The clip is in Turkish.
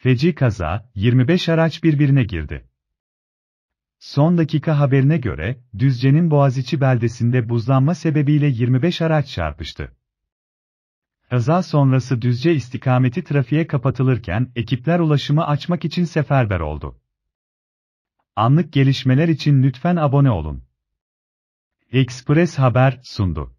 Feci kaza, 25 araç birbirine girdi. Son dakika haberine göre, Düzce'nin Boğaziçi beldesinde buzlanma sebebiyle 25 araç çarpıştı. Kaza sonrası Düzce istikameti trafiğe kapatılırken ekipler ulaşımı açmak için seferber oldu. Anlık gelişmeler için lütfen abone olun. Express Haber sundu.